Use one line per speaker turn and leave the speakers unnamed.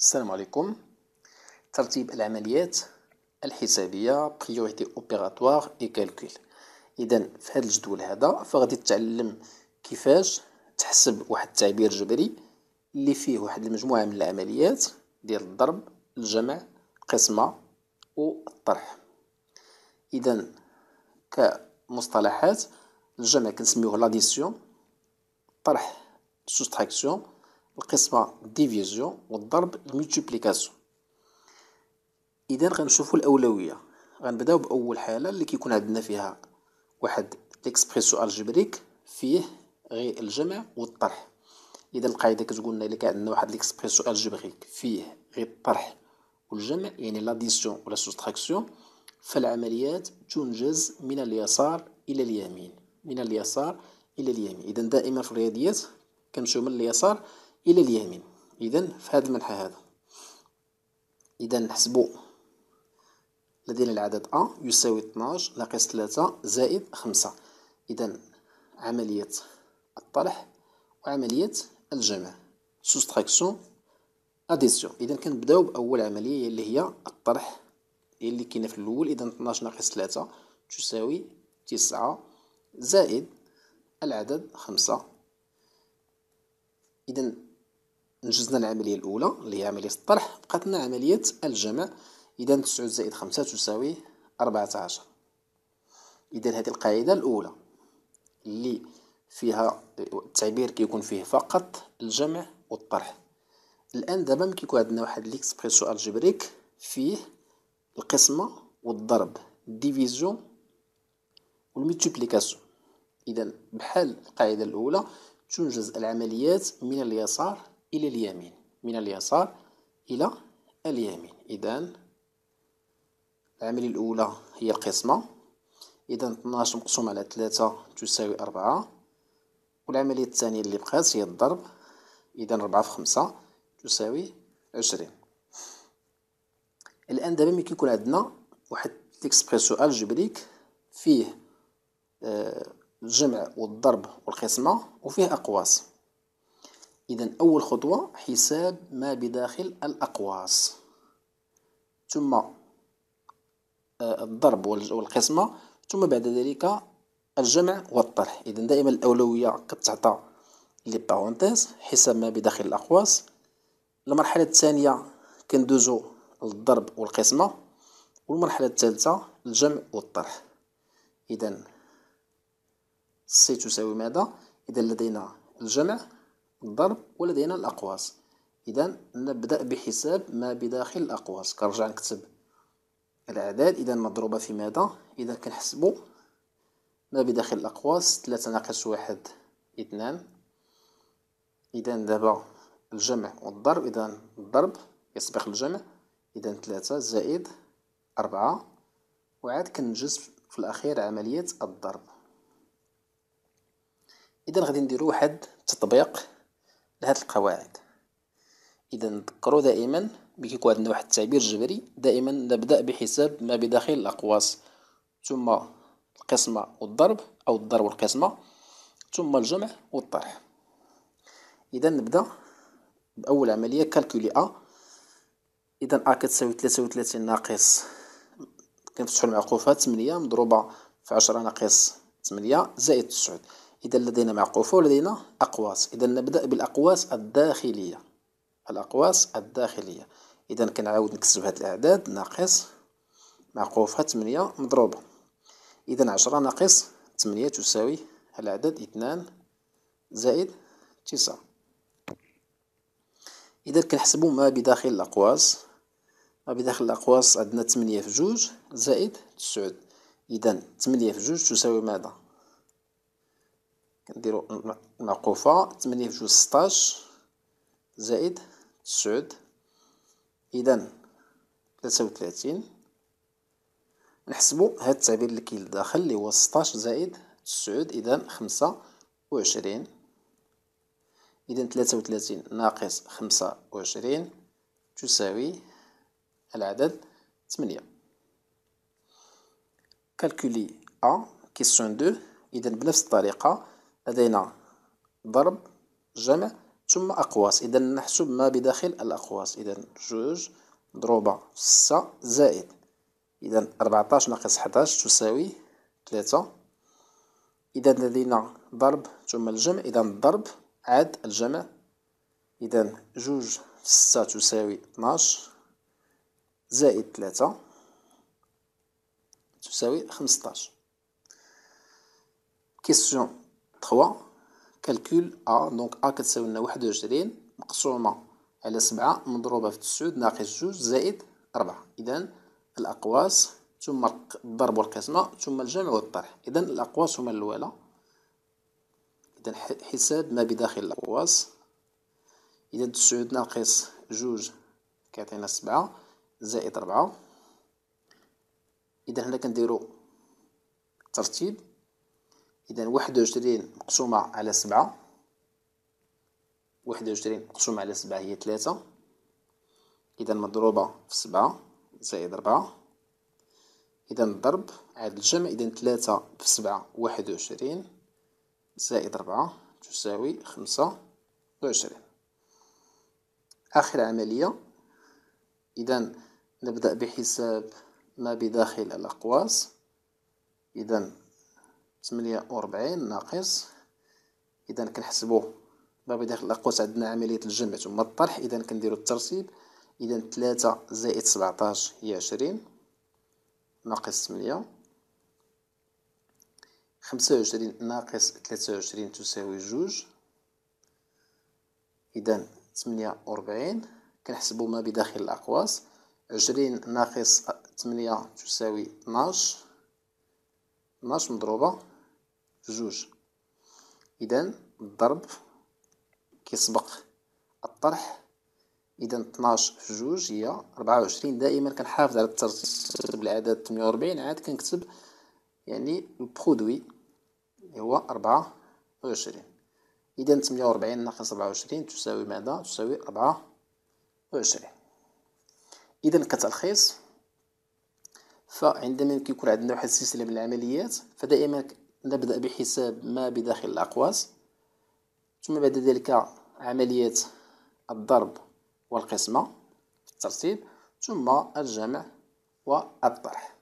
السلام عليكم ترتيب العمليات الحسابية بريوريتي اوبيراتوار اي كالكول اذا في هذا الجدول هذا فغادي تتعلم كيفاش تحسب واحد التعبير جبري اللي فيه واحد المجموعة من العمليات ديال الضرب الجمع القسمة والطرح اذا كمصطلحات الجمع كنسميوه لاديسيون الطرح سوستراكسيون القسمة ديفيزيون والضرب الميتوبليكاسيون اذا غنشوفو الاولويه غنبداو باول حاله اللي كيكون عندنا فيها واحد ليكسبريسو الجبريك فيه غير الجمع والطرح اذا القاعده كتقولنا الا كان عندنا واحد ليكسبريسو الجبريك فيه غير الطرح والجمع يعني لاديسيون ولا سوستراكسيون فالعمليات تنجز من اليسار الى اليمين من اليسار الى اليمين اذا دائما في الرياضيات كنمشيو من اليسار إلى اليمين إذا في هذا المنحى هذا إذا نحسبوا لدينا العدد أ يساوي 12 ناقص 3 زائد 5 إذا عملية الطرح وعملية الجمع سوستراكسيون اديسيون إذا كنبداو بأول عملية اللي هي الطرح اللي كاينه في الأول إذا 12 ناقص 3 تساوي 9 زائد العدد 5 إذا نجزنا العملية الأولى اللي هي عملية الطرح بقات لنا عملية الجمع إذا تسعة زائد خمسة تساوي أربعة عشر إذا هذه القاعدة الأولى اللي فيها التعبير كيكون فيه فقط الجمع والطرح الآن دابا كيكون عندنا واحد ليكسبريسيو ألجبريك فيه القسمة والضرب ديفيزيون والميتوبليكاسيون إذا بحال القاعدة الأولى تنجز العمليات من اليسار إلى اليمين من اليسار إلى اليمين إذا العملية الأولى هي القسمة إذا 12 مقسوم على 3 تساوي 4 والعملية الثانية اللي بقات هي الضرب إذا 4 في 5 تساوي 20 الآن دابا ملي كيكون عندنا واحد ليكسبريسو ألجبريك فيه آه، الجمع والضرب والقسمة وفيه أقواس إذا أول خطوة حساب ما بداخل الأقواس ثم آه، الضرب والقسمة ثم بعد ذلك الجمع والطرح إذا دائما الأولوية كتعطى لي بارونتيز حساب ما بداخل الأقواس المرحلة الثانية كندوزو للضرب والقسمة والمرحلة الثالثة الجمع والطرح إذا سي تساوي ماذا؟ إذا لدينا الجمع الضرب ولدينا الأقواس إذا نبدأ بحساب ما بداخل الأقواس كنرجع نكتب الأعداد إذا مضروبة في ماذا إذا كنحسبو ما بداخل الأقواس ثلاثة ناقص واحد اثنان إذا دابا الجمع والضرب إذا الضرب يسبق الجمع إذا ثلاثة زائد أربعة وعاد كنجز في الأخير عملية الضرب إذا غادي نديرو واحد التطبيق لهاد القواعد إذا نذكروا دائما بكيكون عندنا واحد التعبير جبري دائما نبدأ بحساب ما بداخل الأقواس ثم القسمة والضرب أو الضرب والقسمة ثم الجمع والطرح إذا نبدأ بأول عملية كالكولي أ إذا أ كتساوي 33 ناقص كنفتحوا المعقوفات 8 مضروبة في 10 ناقص 8 زائد 9 إذا لدينا معقوفة ولدينا أقواس إذا نبدأ بالأقواس الداخلية الأقواس الداخلية إذا كنعاود نكتب هاد الأعداد ناقص معقوفة تمنية مضروبة إذا عشرة ناقص تمنية تساوي العدد اثنان زائد تسعة إذا كنحسبو ما بداخل الأقواس ما بداخل الأقواس عندنا تمنية في جوج زائد تسعود إذا تمنية في جوج تساوي ماذا كنديرو المعقوفة تمنية في جوج ستاش زائد تسعود إذا تلاتة وثلاثين نحسبو هاد التعبير اللي كاين لداخل اللي هو ستاش زائد تسعود إذا خمسة وعشرين إذا تلاتة وثلاثين ناقص خمسة وعشرين تساوي العدد تمنية كالكولي أ كيسيون دو إذا بنفس الطريقة لدينا ضرب جمع ثم أقواس إذا نحسب ما بداخل الأقواس إذا جوج مضروبة ستة زائد إذا أربعتاش ناقص حداش تساوي ثلاثة إذا لدينا ضرب ثم الجمع إذا الضرب عاد الجمع إذا جوج ستة تساوي اثناش زائد ثلاثة تساوي خمسطاش كيسيون 3 كالكول أ دونك أ كتساوي لنا واحد وعشرين مقسومة على سبعة مضروبة في تسعود ناقص جوج زائد ربعة إذا الأقواس ثم الضرب والقسمة ثم الجمع والطرح إذا الأقواس هما الأولى إذا حساب ما بداخل الأقواس إذا تسعود ناقص جوج كيعطينا سبعة زائد ربعة إذا هنا كنديرو ترتيب إذا واحد وعشرين مقسومة على سبعة واحد وعشرين مقسومة على سبعة هي ثلاثة إذا مضروبة في سبعة زائد أربعة إذا الضرب عاد الجمع إذا ثلاثة في سبعة واحد وعشرين زائد أربعة تساوي خمسة وعشرين آخر عملية إذا نبدأ بحساب ما بداخل الأقواس إذا تمنية وربعين ناقص إذا كنحسبو ضرب داخل الأقواس عندنا عملية الجمع ثم الطرح إذا كنديرو الترتيب إذا تلاتة زائد سبعتاش هي عشرين ناقص تمنية خمسة وعشرين ناقص تلاتة وعشرين تساوي جوج إذا تمنية وربعين كنحسبو ما بداخل الأقواس عشرين ناقص تمنية تساوي اثناش اثناش مضروبة جوج إذا الضرب كيسبق الطرح إذا 12 في جوج هي 24 دائما كنحافظ على الترتيب العدد 48 عاد كنكتب يعني البرودوي هو 24 إذا 48 ناقص 24 تساوي ماذا؟ تساوي 24 إذا كتلخيص فعندما كيكون عندنا واحد السلسلة من العمليات فدائما نبدأ بحساب ما بداخل الأقواس ثم بعد ذلك عملية الضرب والقسمة في الترتيب ثم الجمع والطرح